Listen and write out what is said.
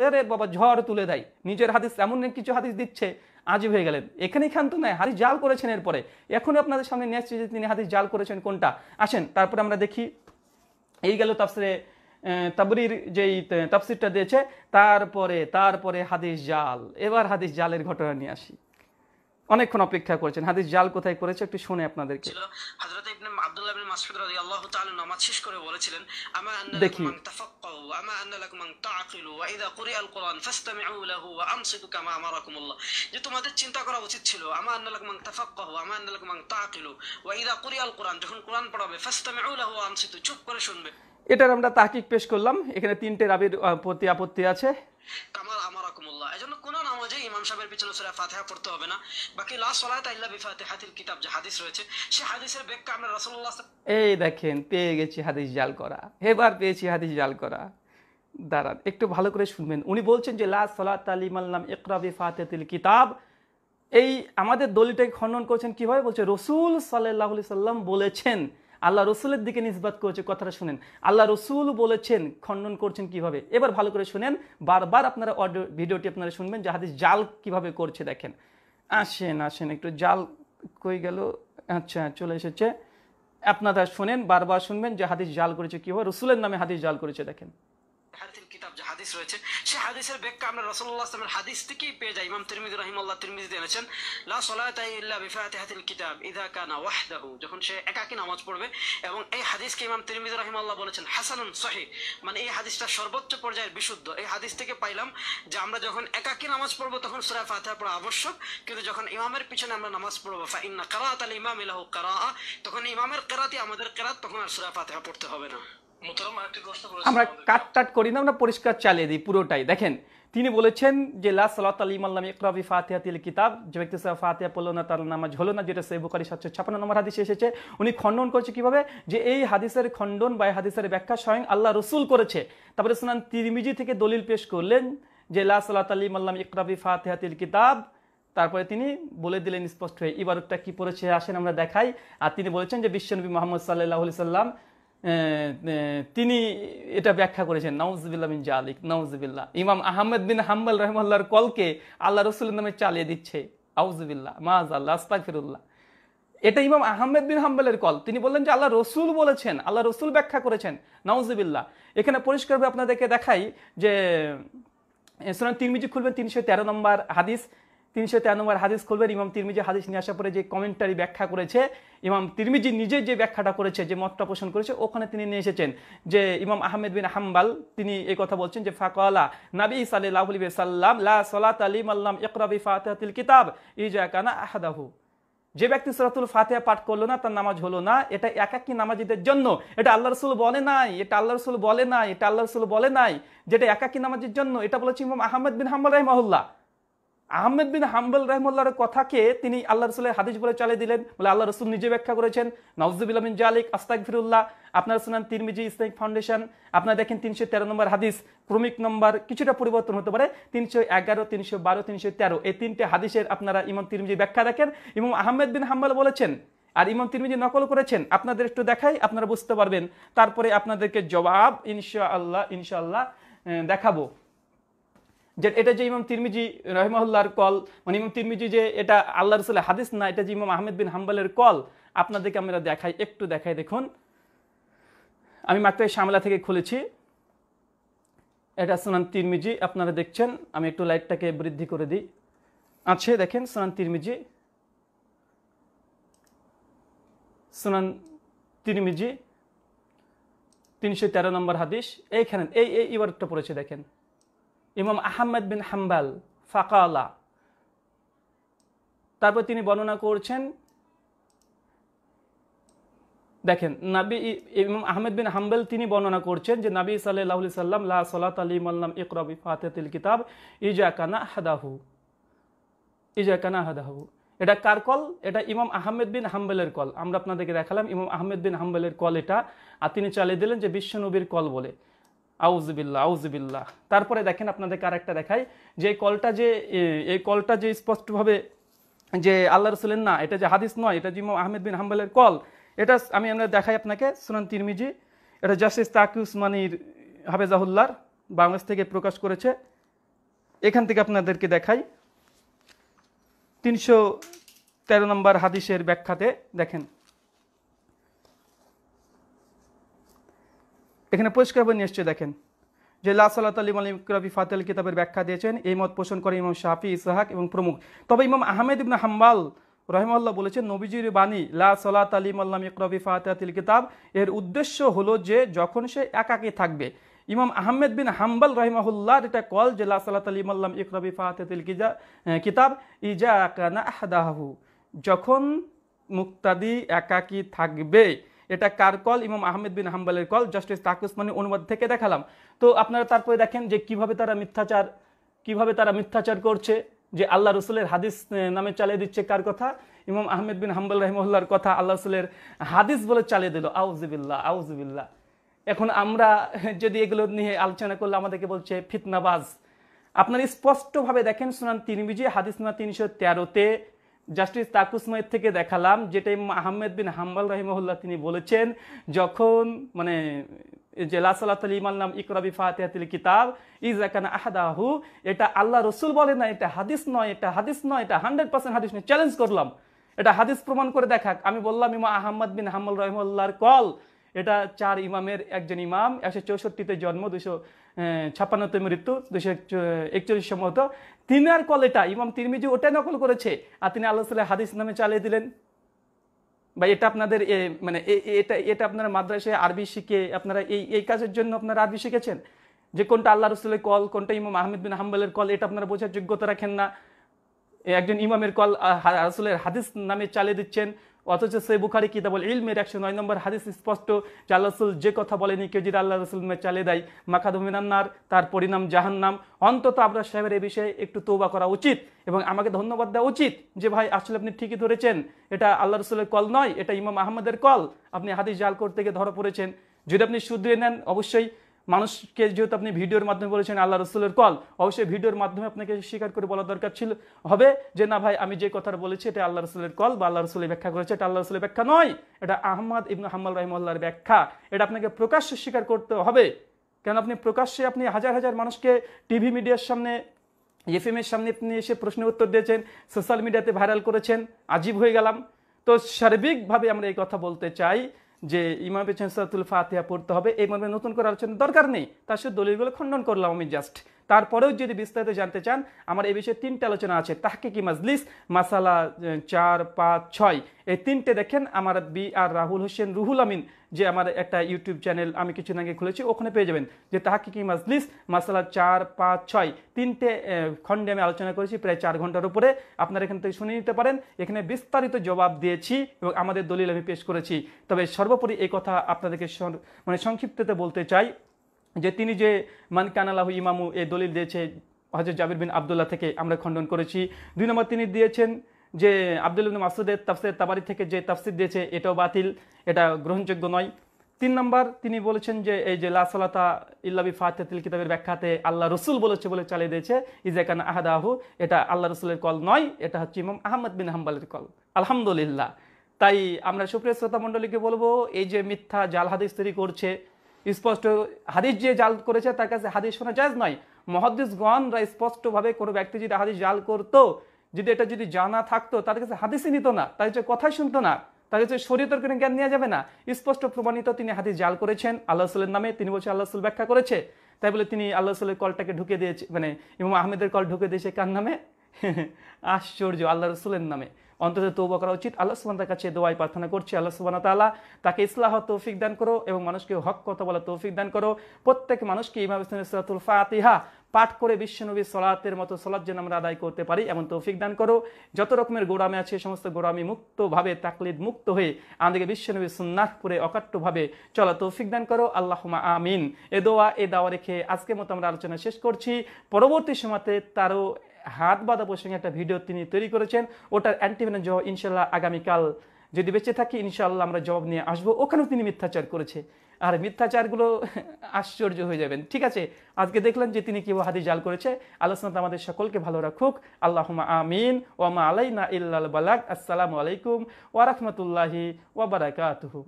রে বাবা ঝড় তুলে দেয় নিজের হাদিস এমন কিছু হাদিস দিচ্ছে আজই হয়ে গেলেন এখানে তো নয় হাদিস জাল করেছেন এরপরে এখনই আপনাদের সামনে নিয়ে আসছে যে তিনি হাদিস জাল করেছেন কোনটা আসেন তারপরে আমরা দেখি এই গেল তাফসিরে তাবরির যেই তাপসিরটা দিয়েছে তারপরে তারপরে হাদিস জাল এবার হাদিস জালের ঘটনা নিয়ে আসি অনেকক্ষণ অপেক্ষা করেছেন হাদিস জাল কোথায় করেছে একটু শুনে আপনাদেরকে হযরত ইবনে আব্দুল্লাহ ইবনে মাসউদ রাদিয়াল্লাহু তাআলা নামাজ শেষ করে বলেছিলেন আমা মান ওয়া আমা মান তাআকিলু ওয়া ইযা কুরিআ আল কুরআন ফাসতামিউ লাহু ওয়া কামা আমারাকুমুল্লাহ যে তোমাদের চিন্তা করা উচিত ছিল আমা আন্না মান তাফাক্কাহু ওয়া আমা আন্না মান তাআকিলু ওয়া ইযা কুরিআ আল কুরআন যখন কুরআন পড়াবে ফাসতামিউ লাহু ওয়া আমসিতু চুপ করে শুনবে এটার আমরা তাকিক পেশ করলাম এখানে তিনটে রাবির প্রতি আপত্তি আছে কামা সাহেবের পিছনে সুরা ফাতেহা পড়তে হবে না বাকি লা সলাতা ইল্লা বি ফাতিহাতিল কিতাব যে হাদিস রয়েছে সে হাদিসের ব্যাখ্যা আমরা রাসূলুল্লাহ এই দেখেন পেয়ে গেছি হাদিস জাল করা এবার পেয়েছি হাদিস জাল করা দাঁড়ান একটু ভালো করে শুনবেন উনি বলছেন যে লা সলাত আলিমাল্লাম ইকরাবি ফাতেতিল কিতাব এই আমাদের দলিটাকে খণ্ডন করছেন কীভাবে বলছে রসুল সাল্লাহ সাল্লাম বলেছেন আল্লাহ রসুলের দিকে নিষ্বাদ করেছে কথাটা শুনেন আল্লাহ রসুল বলেছেন খণ্ডন করছেন কিভাবে এবার ভালো করে শুনেন বারবার আপনারা অডিও ভিডিওটি আপনারা শুনবেন যে হাদিস জাল কিভাবে করছে দেখেন আসেন আসেন একটু জাল কই গেল আচ্ছা চলে এসেছে আপনারা শুনেন বারবার শুনবেন যে হাদিস জাল করেছে কীভাবে রসুলের নামে হাদিস জাল করেছে দেখেন হাদিস রয়েছে সেই হাদিসের ব্যাখ্যা আমরা রসল্লাহ আসলামের হাদিস থেকেই পেয়ে যাই ইমাম তিরমিজ রহিমাল্লাহ তিরমিজ এনেছেন লা সলায়াতিল্লা বিফাতেহাতিল কিতাব ইদা কানা ওয়াহদাহু যখন সে একাকি নামাজ পড়বে এবং এই হাদিসকে ইমাম তিরমিজ রহিমাল্লাহ বলেছেন হাসানুন সহি মানে এই হাদিসটা সর্বোচ্চ পর্যায়ের বিশুদ্ধ এই হাদিস থেকে পাইলাম যে আমরা যখন একাকি নামাজ পড়বো তখন সুরা ফাতেহা পড়া আবশ্যক কিন্তু যখন ইমামের পিছনে আমরা নামাজ পড়বো ফা ইন্না কারাত আল ইমাম ইলাহু কারা তখন ইমামের কেরাতি আমাদের কেরাত তখন আর সুরা ফাতেহা পড়তে হবে না আমরা কাট টাট করি না আমরা পরিষ্কার চালিয়ে দিই পুরোটাই দেখেন তিনি বলেছেন যে লা সালাত আলী মাল্লাম ইকরাবি ফাতিহা তিল কিতাব যে ব্যক্তি সাহেব ফাতিহা পড়লো না তার নামাজ হলো না যেটা সেই বুকারি সাতশো ছাপান্ন নম্বর হাদিসে এসেছে উনি খণ্ডন করেছে কিভাবে যে এই হাদিসের খণ্ডন বা এই হাদিসের ব্যাখ্যা স্বয়ং আল্লাহ রসুল করেছে তারপরে সুনান তিরমিজি থেকে দলিল পেশ করলেন যে লা সালাত আলী মাল্লাম ইকরাবি ফাতিহা তিল কিতাব তারপরে তিনি বলে দিলেন স্পষ্ট হয়ে ইবারকটা কি পড়েছে আসেন আমরা দেখাই আর তিনি বলেছেন যে বিশ্বনবী মোহাম্মদ সাল্লাহ সাল্লাম তিনি এটা ব্যাখ্যা করেছেন নাউজবিল্লা বিন জালিক নাউজবিল্লা ইমাম আহমেদ বিন হাম্বাল রহমাল্লার কলকে আল্লাহ রসুলের নামে চালিয়ে দিচ্ছে আউজবিল্লা মাজ আল্লাহ আস্তাকফিরুল্লাহ এটা ইমাম আহমেদ বিন হাম্বালের কল তিনি বললেন যে আল্লাহ রসুল বলেছেন আল্লাহ রসুল ব্যাখ্যা করেছেন নাউজবিল্লা এখানে পরিষ্কারভাবে আপনাদেরকে দেখাই যে সুনান তিরমিজি খুলবেন তিনশো তেরো নম্বর হাদিস তিনশো তেরো নম্বর হাদিস খুলবেন ইমাম তিরমিজি হাদিস নিয়ে আসার পরে যে কমেন্টারি ব্যাখ্যা করেছে ইমাম তিরমিজি নিজে যে ব্যাখ্যাটা করেছে যে মতটা পোষণ করেছে ওখানে তিনি নিয়ে এসেছেন যে ইমাম আহমেদ বিন হাম্বাল তিনি এই কথা বলছেন যে ফাকলা নাবি সাল্লাহ সাল্লাম লা সলাত আলিম আল্লাম ইকরাবি ফাতেহাতিল কিতাব ইজা কানা আহাদাহু যে ব্যক্তি সরাতুল ফাতেহা পাঠ করলো না তার নামাজ হলো না এটা একই নামাজিদের জন্য এটা আল্লাহ রসুল বলে নাই এটা আল্লাহ রসুল বলে নাই এটা আল্লাহ রসুল বলে নাই যেটা একই নামাজের জন্য এটা বলেছে ইমাম আহমেদ বিন হাম্বাল রহমাহুল্লাহ আহমেদ বিন হাম্বল রহমুল্লাহর কথাকে তিনি আল্লাহ রসুলের হাদিস বলে চালিয়ে দিলেন বলে আল্লাহ রসুল নিজে ব্যাখ্যা করেছেন নওয়াজুবিল্লাহ জালিক আস্তাক ফিরুল্লাহ আপনার শুনান তিরমিজি ইসলামিক ফাউন্ডেশন আপনার দেখেন তিনশো তেরো নম্বর হাদিস ক্রমিক নম্বর কিছুটা পরিবর্তন হতে পারে তিনশো এগারো তিনশো বারো তিনশো তেরো এই তিনটে হাদিসের আপনারা ইমাম তিরমিজি ব্যাখ্যা দেখেন ইমাম আহমেদ বিন হাম্বল বলেছেন আর ইমাম তিরমিজি নকল করেছেন আপনাদের একটু দেখাই আপনারা বুঝতে পারবেন তারপরে আপনাদেরকে জবাব ইনশাআল্লাহ ইনশাআল্লাহ দেখাবো যে এটা যে ইমাম তিরমিজি রহমাহুল্লাহর কল মানে ইমাম তিরমিজি যে এটা আল্লাহ রসুলের হাদিস না এটা যে ইমাম আহমেদ বিন হাম্বালের কল আপনাদেরকে আমরা দেখাই একটু দেখাই দেখুন আমি মাত্র শামলা থেকে খুলেছি এটা সোনান তিরমিজি আপনারা দেখছেন আমি একটু লাইটটাকে বৃদ্ধি করে দিই আছে দেখেন সুনান তিরমিজি সুনান তিরমিজি তিনশো তেরো নম্বর হাদিস এইখানে এই এই ইবারটা পড়েছে দেখেন ইমাম আহম্মদ বিন হাম্বাল ফাকালা তারপর তিনি বর্ণনা করছেন দেখেন নাবি ইমাম আহমেদ বিন হাম্বেল তিনি বর্ণনা করছেন যে নাবি সাল্লাহ সাল্লাম লা সালাত আলী মাল্লাম ইকরবি ফাতেতিল কিতাব ইজা কানা হাদাহু ইজা কানা হাদাহু এটা কার কল এটা ইমাম আহমেদ বিন হাম্বেলের কল আমরা আপনাদেরকে দেখালাম ইমাম আহমেদ বিন হাম্বেলের কল এটা আর তিনি চালিয়ে দিলেন যে বিশ্বনবীর কল বলে আউজবিল্লা আউজবিল্লা তারপরে দেখেন আপনাদেরকে আরেকটা দেখাই যে কলটা যে এই কলটা যে স্পষ্টভাবে যে আল্লাহ রসুলের না এটা যে হাদিস নয় এটা জিম আহমেদ বিন হাম্বালের কল এটা আমি আমরা দেখাই আপনাকে সুনান তিরমিজি এটা জাস্টিস তাকি উসমানির হাফেজাহুল্লার বাংলাদেশ থেকে প্রকাশ করেছে এখান থেকে আপনাদেরকে দেখাই তিনশো তেরো নম্বর হাদিসের ব্যাখ্যাতে দেখেন এখানে পরিষ্কারভাবে নিশ্চয় দেখেন যে লা সালাত আলিম আলিম ইকরাফি ফাতেল কিতাবের ব্যাখ্যা দিয়েছেন এই মত পোষণ করে ইমাম শাফি ইসাহাক এবং প্রমুখ তবে ইমাম আহমেদ ইবনা হাম্বাল রহমাল্লাহ বলেছেন নবীজির বাণী লা সালাত আলিম আল্লাম ইকরাফি ফাতেল কিতাব এর উদ্দেশ্য হলো যে যখন সে একাকে থাকবে ইমাম আহমেদ বিন হাম্বাল রহিমাহুল্লাহ এটা কল যে লা সাল্লাহ তালিম আল্লাহ ইকরাবি ফাতেল কিতাব ইজা আকানা আহদাহু যখন মুক্তাদি একাকি থাকবে এটা কার কল ইমাম আহমেদ বিন হাম্বালের কল জাস্টিস তাক উসমানের অনুবাদ থেকে দেখালাম তো আপনারা তারপরে দেখেন যে কিভাবে তারা মিথ্যাচার কিভাবে তারা মিথ্যাচার করছে যে আল্লাহ রসুলের হাদিস নামে চালিয়ে দিচ্ছে কার কথা ইমাম আহমেদ বিন হাম্বাল রহমুল্লার কথা আল্লাহ রসুলের হাদিস বলে চালিয়ে দিল আউজিবিল্লা আউজিবিল্লা এখন আমরা যদি এগুলো নিয়ে আলোচনা করলে আমাদেরকে বলছে ফিতনাবাজ আপনারা স্পষ্টভাবে দেখেন সুনান তিনবিজি হাদিস না তিনশো তেরোতে জাস্টিস তাকুসময়ের থেকে দেখালাম যেটা আহমেদ বিন হাম্বাল রাহিমহুল্লাহ তিনি বলেছেন যখন মানে যে লাসালাত ইমাল নাম ইকরাবি ফাতেহাতিল কিতাব ইজ একান আহাদাহু এটা আল্লাহ রসুল বলে না এটা হাদিস নয় এটা হাদিস নয় এটা হান্ড্রেড পার্সেন্ট হাদিস নয় চ্যালেঞ্জ করলাম এটা হাদিস প্রমাণ করে দেখাক আমি বললাম ইমা আহম্মদ বিন হাম্মাল রহিমুল্লাহর কল এটা চার ইমামের একজন ইমাম একশো চৌষট্টিতে জন্ম দুশো ছাপ্পান্নতে মৃত্যু দুশো একচল্লিশ সম্ভবত তিনি কল কলেটা ইমাম তিরমিজি ওটা নকল করেছে আর তিনি আল্লাহ সাল্লাহ হাদিস নামে চালিয়ে দিলেন বা এটা আপনাদের মানে এটা এটা আপনারা মাদ্রাসায় আরবি শিখে আপনারা এই এই কাজের জন্য আপনারা আরবি শিখেছেন যে কোনটা আল্লাহ রসুলের কল কোনটা ইমাম আহমেদ বিন হাম্বালের কল এটা আপনারা বোঝার যোগ্যতা রাখেন না একজন ইমামের কল রসুলের হাদিস নামে চালিয়ে দিচ্ছেন অথচ সে বুখারি কিতাবল ইলমের একশো নয় নম্বর হাদিস স্পষ্ট যে যে কথা বলেনি কেউ যদি আল্লাহ রসুল চালে দেয় মাখাদুমিনান্নার তার পরিণাম জাহান্নাম অন্তত আপনার সাহেবের এ বিষয়ে একটু তৌবা করা উচিত এবং আমাকে ধন্যবাদ দেওয়া উচিত যে ভাই আসলে আপনি ঠিকই ধরেছেন এটা আল্লাহ রসুলের কল নয় এটা ইমাম আহমদের কল আপনি হাদিস জাল করতে গিয়ে ধরা পড়েছেন যদি আপনি শুধরে নেন অবশ্যই মানুষকে যেহেতু আপনি ভিডিওর মাধ্যমে বলেছেন আল্লাহ রসুলের কল অবশ্যই ভিডিওর মাধ্যমে আপনাকে স্বীকার করে বলা দরকার ছিল হবে যে না ভাই আমি যে কথা বলেছি এটা আল্লাহ রসুলের কল বা আল্লাহ রসুলের ব্যাখ্যা করেছে এটা আল্লাহ রসুলের ব্যাখ্যা নয় এটা আহমদ ইবনু হাম্মাল রহিমুল্লাহর ব্যাখ্যা এটা আপনাকে প্রকাশ্যে স্বীকার করতে হবে কেন আপনি প্রকাশ্যে আপনি হাজার হাজার মানুষকে টিভি মিডিয়ার সামনে এর সামনে আপনি এসে প্রশ্ন উত্তর দিয়েছেন সোশ্যাল মিডিয়াতে ভাইরাল করেছেন আজীব হয়ে গেলাম তো সার্বিকভাবে আমরা এই কথা বলতে চাই যে ইমাম পেছনে সরাতুল ফাতিহা পড়তে হবে এই মর্মে নতুন করে আলোচনার দরকার নেই তার সাথে দলিলগুলো খণ্ডন করলাম আমি জাস্ট তারপরেও যদি বিস্তারিত জানতে চান আমার এই বিষয়ে তিনটে আলোচনা আছে তাহকিকি মাজলিস মাসালা চার পাঁচ ছয় এই তিনটে দেখেন আমার বি আর রাহুল হোসেন রুহুল আমিন যে আমার একটা ইউটিউব চ্যানেল আমি কিছুদিন আগে খুলেছি ওখানে পেয়ে যাবেন যে তাহাকিকি মাজলিস মাসালা চার পাঁচ ছয় তিনটে খণ্ডে আমি আলোচনা করেছি প্রায় চার ঘন্টার উপরে আপনারা এখান থেকে শুনে নিতে পারেন এখানে বিস্তারিত জবাব দিয়েছি এবং আমাদের দলিল আমি পেশ করেছি তবে সর্বোপরি এই কথা আপনাদেরকে মানে সংক্ষিপ্ততে বলতে চাই যে তিনি যে মান কানালাহু ইমামু এ দলিল দিয়েছে হজরত জাবির বিন আবদুল্লাহ থেকে আমরা খণ্ডন করেছি দুই নম্বর তিনি দিয়েছেন যে আবদুল মাসুদের তাফসির তাবারি থেকে যে তাফসির দিয়েছে এটাও বাতিল এটা গ্রহণযোগ্য নয় তিন নম্বর তিনি বলেছেন যে এই যে লাসলাতা ইল্লাবি ফাতেতিল কিতাবের ব্যাখ্যাতে আল্লাহ রসুল বলেছে বলে চালিয়ে দিয়েছে ইজাকান আহাদ আহু এটা আল্লাহ রসুলের কল নয় এটা হচ্ছে ইমাম আহমদ বিন হাম্বালের কল আলহামদুলিল্লাহ তাই আমরা সুপ্রিয় শ্রোতা মণ্ডলীকে বলবো এই যে মিথ্যা জাল হাদিস তৈরি করছে স্পষ্ট হাদিস যে জাল করেছে তার কাছে হাদিস শোনা যায় নয় মহাদিসগণরা স্পষ্টভাবে কোনো ব্যক্তি যদি হাদিস জাল করতো যদি এটা যদি জানা থাকতো তাদের কাছে হাদিসই নিত না তাদের কাছে কথাই শুনতো না তার কাছে শরীয়তের কোনো জ্ঞান নেওয়া যাবে না স্পষ্ট প্রমাণিত তিনি হাদিস জাল করেছেন আল্লাহ সাল্লের নামে তিনি বলছেন আল্লাহ সাল ব্যাখ্যা করেছে তাই বলে তিনি আল্লাহ সাল্লের কলটাকে ঢুকে দিয়েছে মানে ইমাম আহমেদের কল ঢুকে দিয়েছে কার নামে আশ্চর্য আল্লাহ রসুলের নামে অন্তত তৌবা করা উচিত আল্লাহ সুবান্তার কাছে দোয়াই প্রার্থনা করছি আল্লাহ সুবান তালা তাকে ইসলাহ তৌফিক দান করো এবং মানুষকে হক কথা বলা তৌফিক দান করো প্রত্যেক মানুষকে ইমাম ইসলাতুল ফাতিহা পাঠ করে বিশ্বনবী সলাতের মতো সলাদ যেন আমরা আদায় করতে পারি এমন তৌফিক দান করো যত রকমের গোড়ামে আছে সমস্ত গোড়ামি মুক্তভাবে তাকলিদ মুক্ত হয়ে আমাদেরকে বিশ্বনবী সুন্নাথ করে অকাট্যভাবে চলা তৌফিক দান করো আল্লাহমা আমিন এ দোয়া এ দাওয়া রেখে আজকের মতো আমরা আলোচনা শেষ করছি পরবর্তী সময়তে তারও হাত বাঁধা প্রসঙ্গে একটা ভিডিও তিনি তৈরি করেছেন ওটার অ্যান্টিমেন জবাব ইনশাল্লাহ আগামীকাল যদি বেঁচে থাকি ইনশাল্লাহ আমরা জব নিয়ে আসবো ওখানেও তিনি মিথ্যাচার করেছে আর মিথ্যাচারগুলো আশ্চর্য হয়ে যাবেন ঠিক আছে আজকে দেখলেন যে তিনি কেউ হাদি জাল করেছে আল্লাহ আমাদের সকলকে ভালো রাখুক আল্লাহ আমিন ওমা আলাইনা ইল্লাল বালাক আসসালামু আলাইকুম ওয়ারহমতুল্লাহি ওবরাকাতহু